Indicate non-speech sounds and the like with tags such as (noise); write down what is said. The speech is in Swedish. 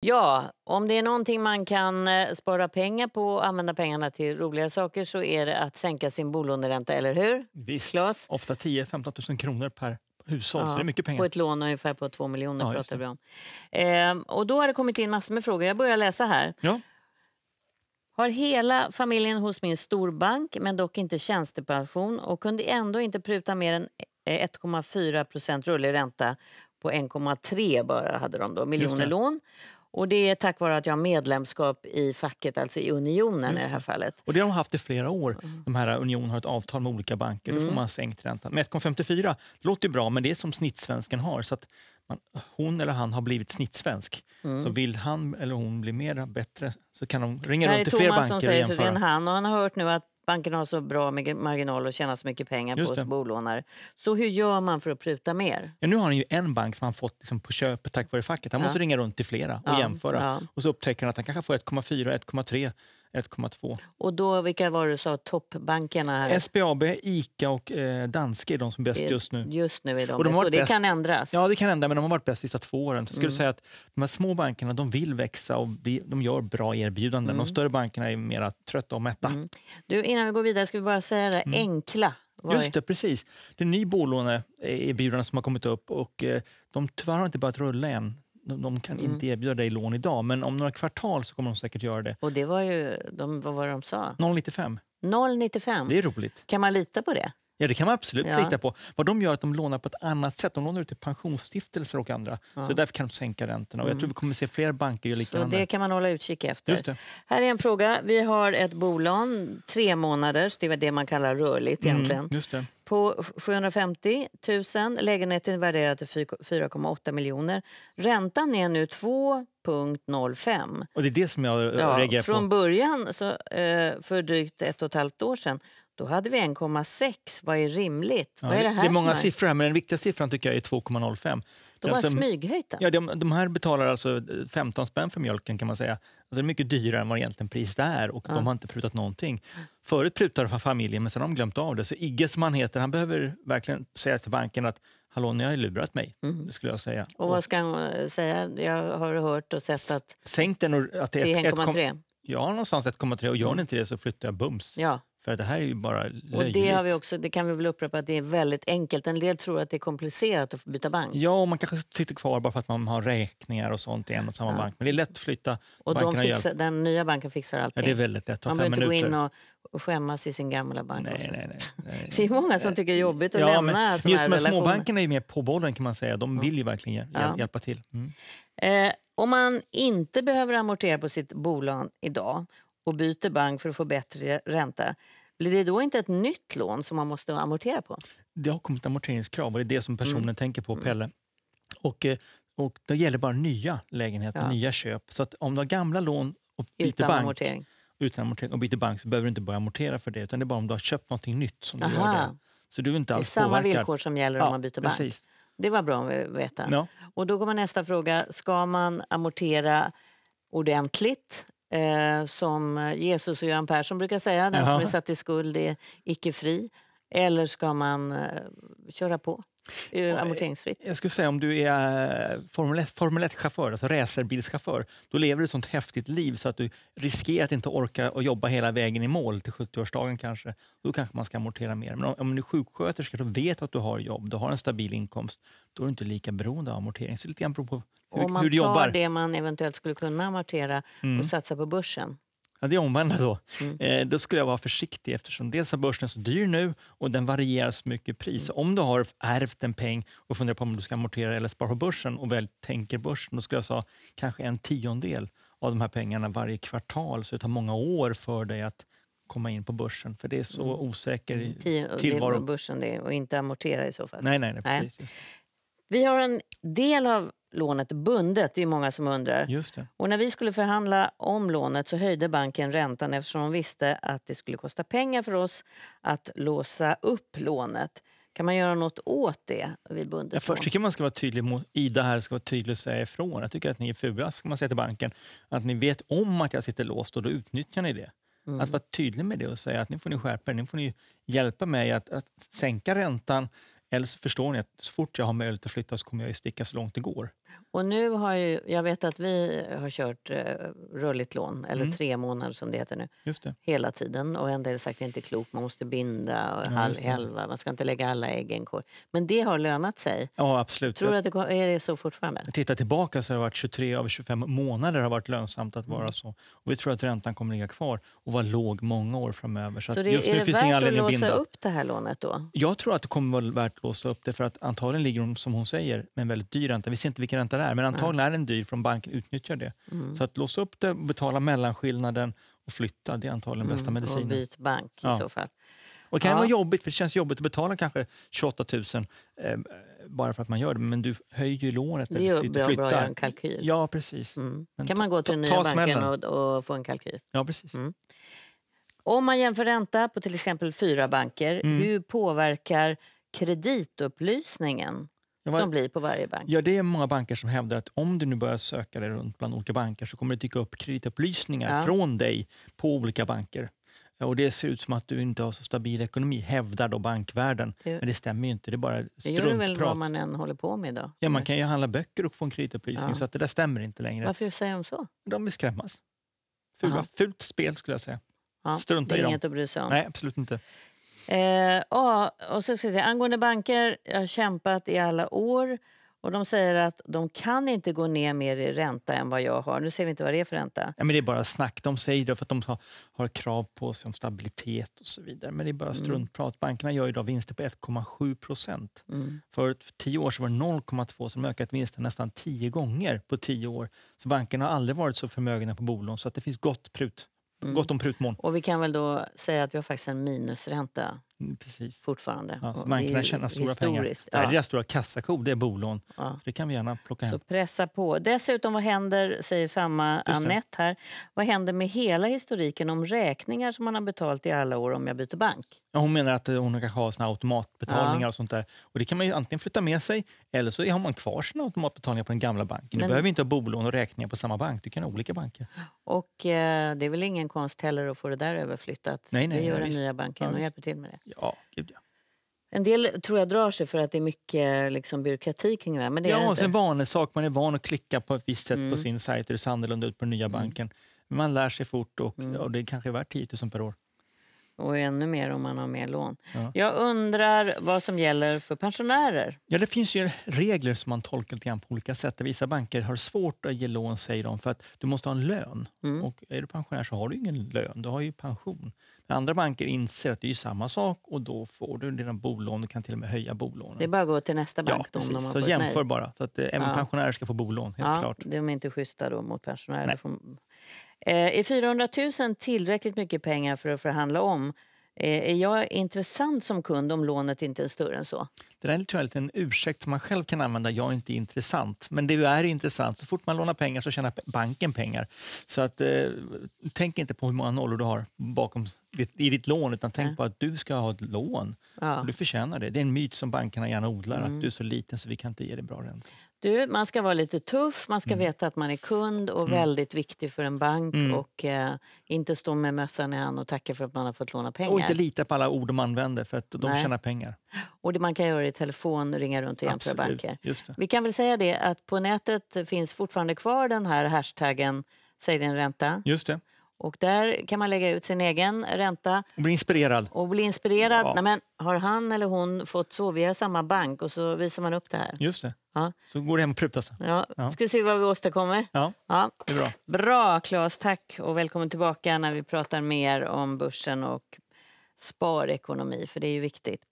Ja, om det är någonting man kan eh, spara pengar på och använda pengarna till roligare saker så är det att sänka sin bolåneränta, eller hur? Visst, Klas? ofta 10-15 000 kronor per hushåll, ja, så det är mycket pengar. På ett lån ungefär på 2 miljoner ja, pratar vi om. Ehm, och då har det kommit in massor med frågor, jag börjar läsa här. Ja. Har hela familjen hos min storbank, men dock inte tjänstepension och kunde ändå inte pruta mer än 1,4 eh, procent rullig ränta på 1,3 bara hade de då, miljoner lån och det är tack vare att jag har medlemskap i facket, alltså i Unionen det. i det här fallet. Och det har de haft i flera år. Mm. De här eh, Unionen har ett avtal med olika banker, då får mm. man sänkt ränta. Med 1,54 låter bra, men det är som snittsvensken har. Så att man, hon eller han har blivit snittsvensk. Mm. Så vill han eller hon bli mer bättre så kan de ringa runt till fler banker Det är Thomas som säger, så han har hört nu att banken har så bra marginal och tjänar så mycket pengar Just på bolånare. Så hur gör man för att pruta mer? Ja, nu har han ju en bank som han fått liksom på köpet tack vare facket. Han ja. måste ringa runt till flera och ja. jämföra. Och så upptäcker han att han kanske får 1,4 1,3 1,2. Och då, vilka var det du sa, toppbankerna? Här? SBAB, Ica och eh, Danske är de som är bäst just nu. Just nu är de, och de har och det bäst. kan ändras? Ja, det kan ändra, men de har varit bäst de sista två åren. Så skulle mm. säga att de här små bankerna de vill växa och bli, de gör bra erbjudanden. Mm. De större bankerna är mer trötta och mätta. Mm. Du, innan vi går vidare ska vi bara säga det, mm. enkla. Just det, precis. Det är ny bolåneerbjudande som har kommit upp och eh, de tyvärr har inte börjat rulla än de kan inte mm. erbjuda dig lån idag, men om några kvartal så kommer de säkert göra det. Och det var ju, de, vad var det de sa? 0,95. 0,95? Det är roligt. Kan man lita på det? Ja, det kan man absolut ja. titta på. Vad de gör är att de lånar på ett annat sätt. De lånar ut till pensionsstiftelser och andra. Ja. Så därför kan de sänka räntorna. Och jag tror mm. vi kommer se fler banker göra likadant. Så det kan man hålla utkik efter. Här är en fråga. Vi har ett bolån, tre månaders, det är det man kallar rörligt mm, egentligen. Mm, på 750 000, lägenheten värderad till 4,8 miljoner. Räntan är nu 2,05. Och det är det som jag ja, reagerar på. Från början, så, eh, för drygt ett och ett halvt år sedan, då hade vi 1,6. Vad är rimligt? Ja, Vad är det, här det är många siffror här, men den viktiga siffran tycker jag är 2,05. De har alltså, Ja, de, de, här betalar alltså 15 eh, spänn för mjölken kan man säga. Alltså det är mycket dyrare än vad egentligen priset är och ja. de har inte prutat någonting. Förut prutade för familjen men sen har de glömt av det. Så Igge heter, han behöver verkligen säga till banken att Hallå, ni har lurat mig, mm. skulle jag säga. Och vad ska han eh, säga? Jag har hört och sett att... Sänk den och, att till 1,3? Ja, någonstans 1,3 och gör mm. inte det så flyttar jag bums. Ja. För det här är ju bara löjligt. Och det, har vi också, det kan vi väl upprepa att det är väldigt enkelt. En del tror att det är komplicerat att byta bank. Ja, och man kanske sitter kvar bara för att man har räkningar och sånt i en och samma ja. bank. Men det är lätt att flytta. Och de fixar, den nya banken fixar allting? Ja, det är väldigt lätt. Man behöver inte gå in och, och skämmas i sin gamla bank. Nej, nej, nej, nej. (laughs) Det är många som tycker det är jobbigt att ja, lämna men, Just de här småbankerna är mer på bollen kan man säga. De vill ju verkligen hjäl ja. hjälpa till. Mm. Eh, om man inte behöver amortera på sitt bolån idag och byter bank för att få bättre ränta blir det då inte ett nytt lån som man måste amortera på? Det har kommit amorteringskrav och det är det som mm. personen mm. tänker på, mm. Pelle. Och, eh, och det gäller bara nya lägenheter, ja. nya köp. Så att om du har gamla lån och byter utan bank, amortering. utan amortering och byter bank så behöver du inte börja amortera för det utan det är bara om du har köpt något nytt som Aha. gör det. Så du är inte alls det är samma påverkad. villkor som gäller ja, om man byter bank. Precis. Det var bra att veta. Ja. Och då kommer nästa fråga. Ska man amortera ordentligt eh, som Jesus och Göran Persson brukar säga, den Jaha. som är satt i skuld är icke fri. Eller ska man eh, köra på? eh, amorteringsfritt. Jag skulle säga om du är eh, Formel 1-chaufför, alltså racerbilschaufför, då lever du ett sånt häftigt liv så att du riskerar att inte orka och jobba hela vägen i mål till 70-årsdagen kanske. Då kanske man ska amortera mer. Men om, om du är sjuksköterska, och vet att du har jobb, du har en stabil inkomst, då är du inte lika beroende av amortering. Så lite grann beror på hur, och man hur du jobbar. tar det man eventuellt skulle kunna amortera mm. och satsa på börsen. Ja, det är omvända då. Mm. Eh, då skulle jag vara försiktig eftersom dels är börsen så dyr nu och den varierar så mycket i pris. Mm. Om du har ärvt en peng och funderar på om du ska amortera eller spara på börsen och väl tänker börsen, då skulle jag säga kanske en tiondel av de här pengarna varje kvartal. Så det tar många år för dig att komma in på börsen, för det är så mm. osäker mm. Tio, tillvaro. Det börsen det, och inte amortera i så fall. Nej, nej, nej precis. Nej. Vi har en del av lånet bundet. Det är många som undrar. Och när vi skulle förhandla om lånet så höjde banken räntan eftersom de visste att det skulle kosta pengar för oss att låsa upp lånet. Kan man göra något åt det vid bundet Jag först tycker man ska vara tydlig mot Ida här, ska vara tydlig och säga ifrån. Jag tycker att ni är fula, ska man säga till banken. Att ni vet om att jag sitter låst och då utnyttjar ni det. Mm. Att vara tydlig med det och säga att nu får ni skärpa er, nu får ni hjälpa mig att, att sänka räntan. Eller så förstår ni att så fort jag har möjlighet att flytta så kommer jag sticka så långt det går. Och nu har ju, jag vet att vi har kört eh, rörligt lån, eller mm. tre månader som det heter nu, just det. hela tiden. Och en del sagt det inte är klokt, man måste binda och ja, halva, man ska inte lägga alla ägg i en korg. Men det har lönat sig. Ja, absolut. Tror du att det är det så fortfarande? Titta tillbaka så har det varit 23 av 25 månader har varit lönsamt att vara mm. så. Och vi tror att räntan kommer ligga kvar och vara låg många år framöver. Så, så det, just är det finns värt att låsa binda. upp det här lånet då? Jag tror att det kommer vara värt att låsa upp det för att antagligen ligger de, som hon säger, med en väldigt dyr ränta. Vi ser inte vilken ränta det är, men antagligen är den dyr från banken utnyttjar det. Mm. Så att låsa upp det, betala mellanskillnaden och flytta, det är antagligen bästa mm, medicinen. Och byt bank ja. i så fall. Och det kan ja. vara jobbigt, för det känns jobbigt att betala kanske 28 000 eh, bara för att man gör det, men du höjer ju lånet. Det är ju bra, bra att göra en kalkyl. Ja, precis. Mm. kan man gå till den nya banken och, och, få en kalkyl? Ja, precis. Mm. Om man jämför ränta på till exempel fyra banker, mm. hur påverkar kreditupplysningen var, som blir på varje bank? Ja, det är många banker som hävdar att om du nu börjar söka dig runt bland olika banker så kommer det dyka upp kreditupplysningar ja. från dig på olika banker. Och Det ser ut som att du inte har så stabil ekonomi, hävdar då bankvärlden. Men det stämmer ju inte, det är bara struntprat. Det gör det väl vad man än håller på med idag? Ja, man kan ju handla böcker och få en kreditupplysning, ja. så att det där stämmer inte längre. Varför säger de så? De vill skrämmas. Fula, fult spel skulle jag säga. Ja, Strunta det är i inget dem. att bry sig om. Nej, absolut inte. Eh, och, och så ska jag säga, angående banker, jag har kämpat i alla år och de säger att de kan inte gå ner mer i ränta än vad jag har. Nu ser vi inte vad det är för ränta. Ja, men det är bara snack. De säger det för att de har krav på sig om stabilitet och så vidare. Men det är bara mm. struntprat. Mm. Bankerna gör idag vinster på 1,7 procent. Mm. För tio år sedan var det 0,2 som ökat vinsten nästan tio gånger på tio år. Så bankerna har aldrig varit så förmögna på bolån så att det finns gott prut. Mm. Gott om prutmån. Och vi kan väl då säga att vi har faktiskt en minusränta Mm, precis. fortfarande. Ja, så marknaden tjänar stora pengar. Ja. deras stora kassako, det är bolån. Ja. Det kan vi gärna plocka hem. Så pressa på. Dessutom, vad händer, säger samma Annette här, vad händer med hela historiken om räkningar som man har betalat i alla år om jag byter bank? Ja, hon menar att hon kanske har såna automatbetalningar ja. och sånt där. Och det kan man antingen flytta med sig eller så har man kvar sina automatbetalningar på den gamla banken. Men... Du behöver inte ha bolån och räkningar på samma bank, du kan ha olika banker. Och eh, det är väl ingen konst heller att få det där överflyttat? Nej, nej, det gör ja, den visst. nya banken ja, och hjälper till med det. Ja, gud ja. En del tror jag drar sig för att det är mycket liksom, byråkrati kring det här. Men det ja, är det en vanesak. Man är van att klicka på ett visst sätt mm. på sin sajt det ser annorlunda ut på den nya mm. banken. Men man lär sig fort och, mm. och det kanske är värt 10 000 per år. Och ännu mer om man har mer lån. Ja. Jag undrar vad som gäller för pensionärer? Ja, det finns ju regler som man tolkar lite på olika sätt. Vissa banker har svårt att ge lån, säger de, för att du måste ha en lön. Mm. Och är du pensionär så har du ingen lön, du har ju pension. Men andra banker inser att det är samma sak och då får du dina bolån. Du kan till och med höja bolånen. Det är bara att gå till nästa bank. Ja, då, så jämför bara. Så att eh, även ja. pensionärer ska få bolån, helt ja, klart. De är inte schyssta då mot pensionärer. Nej. Eh, är 400 000 tillräckligt mycket pengar för att förhandla om? Eh, är jag intressant som kund om lånet inte är större än så? Det där tror jag är en ursäkt som man själv kan använda. Jag är inte intressant. Men det är intressant. Så fort man lånar pengar så tjänar banken pengar. Så att, eh, tänk inte på hur många nollor du har bakom ditt, i ditt lån, utan tänk ja. på att du ska ha ett lån. Ja. Du förtjänar det. Det är en myt som bankerna gärna odlar, mm. att du är så liten så vi kan inte ge dig bra ränta. Du, man ska vara lite tuff, man ska mm. veta att man är kund och mm. väldigt viktig för en bank mm. och eh, inte stå med mössan i hand och tacka för att man har fått låna pengar. Och inte lita på alla ord de använder för att de Nej. tjänar pengar. Och det man kan göra i telefon, ringa runt och jämföra banker. Vi kan väl säga det att på nätet finns fortfarande kvar den här hashtaggen Säg din ränta. Just det. Och där kan man lägga ut sin egen ränta. Och bli inspirerad. Och bli inspirerad. Ja. Nej, men, har han eller hon fått så via samma bank? Och så visar man upp det här. Just det. Ja. Så går det hem och prutas. Ja. Ja. Ska se vad vi åstadkommer. Ja. ja. Det är bra. Bra, Claes. Tack. Och välkommen tillbaka när vi pratar mer om börsen och sparekonomi, för det är ju viktigt.